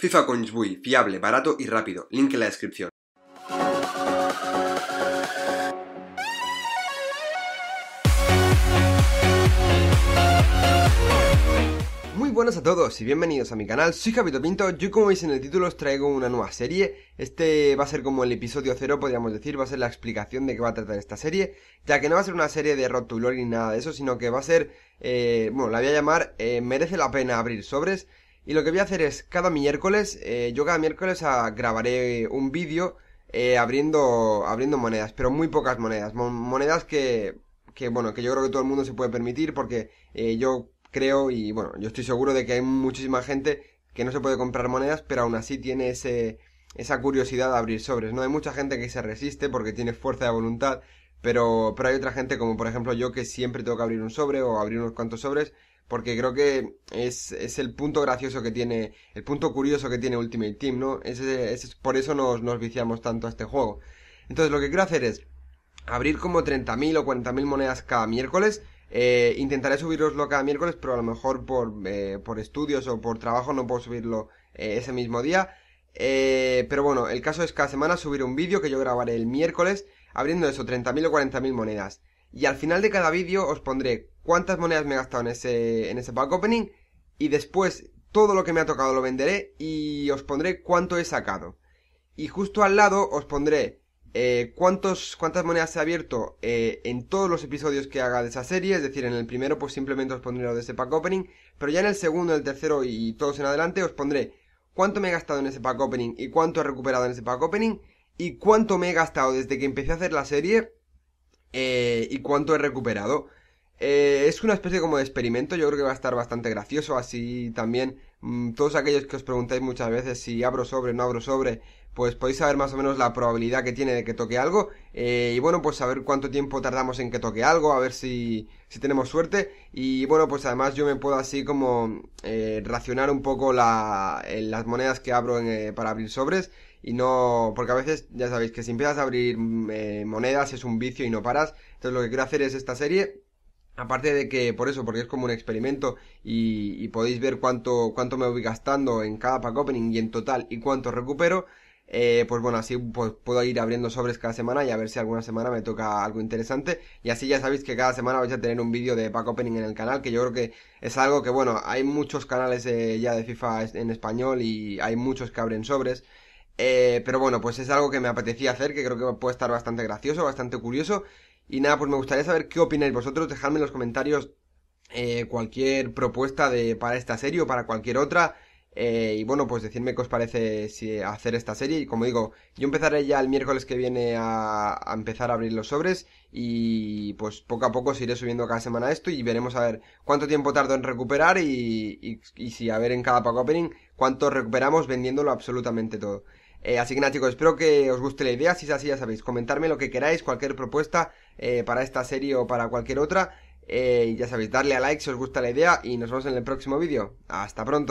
FIFA con muy fiable, barato y rápido. Link en la descripción. Muy buenas a todos y bienvenidos a mi canal, soy Javito Pinto, yo como veis en el título os traigo una nueva serie, este va a ser como el episodio cero podríamos decir, va a ser la explicación de qué va a tratar esta serie, ya que no va a ser una serie de rotulori ni nada de eso, sino que va a ser, eh, bueno la voy a llamar eh, Merece la pena abrir sobres, y lo que voy a hacer es, cada miércoles, eh, yo cada miércoles grabaré un vídeo eh, abriendo, abriendo monedas, pero muy pocas monedas. monedas que, que, bueno, que yo creo que todo el mundo se puede permitir porque eh, yo creo y, bueno, yo estoy seguro de que hay muchísima gente que no se puede comprar monedas, pero aún así tiene ese, esa curiosidad de abrir sobres, ¿no? Hay mucha gente que se resiste porque tiene fuerza de voluntad, pero, pero hay otra gente como por ejemplo yo que siempre tengo que abrir un sobre o abrir unos cuantos sobres porque creo que es, el punto gracioso que tiene, el punto curioso que tiene Ultimate Team, ¿no? por eso nos, nos viciamos tanto a este juego. Entonces lo que quiero hacer es abrir como 30.000 o 40.000 monedas cada miércoles. Eh, intentaré subiroslo cada miércoles, pero a lo mejor por, eh, por estudios o por trabajo no puedo subirlo eh, ese mismo día. pero bueno, el caso es cada semana subir un vídeo que yo grabaré el miércoles abriendo eso, 30.000 o 40.000 monedas. Y al final de cada vídeo os pondré cuántas monedas me he gastado en ese, en ese pack opening. Y después todo lo que me ha tocado lo venderé y os pondré cuánto he sacado. Y justo al lado os pondré eh, cuántos, cuántas monedas he abierto eh, en todos los episodios que haga de esa serie. Es decir, en el primero pues simplemente os pondré lo de ese pack opening. Pero ya en el segundo, el tercero y todos en adelante os pondré cuánto me he gastado en ese pack opening y cuánto he recuperado en ese pack opening. Y cuánto me he gastado desde que empecé a hacer la serie eh, y cuánto he recuperado. Eh, es una especie como de experimento, yo creo que va a estar bastante gracioso, así también mm, todos aquellos que os preguntáis muchas veces si abro sobre o no abro sobre, pues podéis saber más o menos la probabilidad que tiene de que toque algo eh, y bueno, pues saber cuánto tiempo tardamos en que toque algo, a ver si, si tenemos suerte y bueno, pues además yo me puedo así como eh, racionar un poco la, eh, las monedas que abro para abrir sobres y no, porque a veces ya sabéis que si empiezas a abrir mm, monedas es un vicio y no paras, entonces lo que quiero hacer es esta serie Aparte de que, por eso, porque es como un experimento y, podéis ver cuánto, cuánto me voy gastando en cada pack opening y en total y cuánto recupero, eh, pues bueno, así pues, puedo ir abriendo sobres cada semana y a ver si alguna semana me toca algo interesante. Y así ya sabéis que cada semana vais a tener un vídeo de pack opening en el canal, que yo creo que es algo que, bueno, hay muchos canales eh, ya de FIFA en español y hay muchos que abren sobres. Eh, pero bueno, pues es algo que me apetecía hacer, que creo que puede estar bastante gracioso, bastante curioso. Y nada, pues me gustaría saber qué opináis vosotros, dejadme en los comentarios eh, cualquier propuesta de, para esta serie o para cualquier otra. Eh, y bueno, pues decirme qué os parece hacer esta serie. Y como digo, yo empezaré ya el miércoles que viene a, empezar a abrir los sobres. Y pues poco a poco os iré subiendo cada semana esto. Y veremos a ver cuánto tiempo tardo en recuperar. Y, y si a ver en cada pack opening cuánto recuperamos vendiéndolo absolutamente todo. Eh, así que nada chicos, espero que os guste la idea, si es así ya sabéis, comentarme lo que queráis, cualquier propuesta eh, para esta serie o para cualquier otra. Eh, ya sabéis, darle a like si os gusta la idea y nos vemos en el próximo vídeo. Hasta pronto.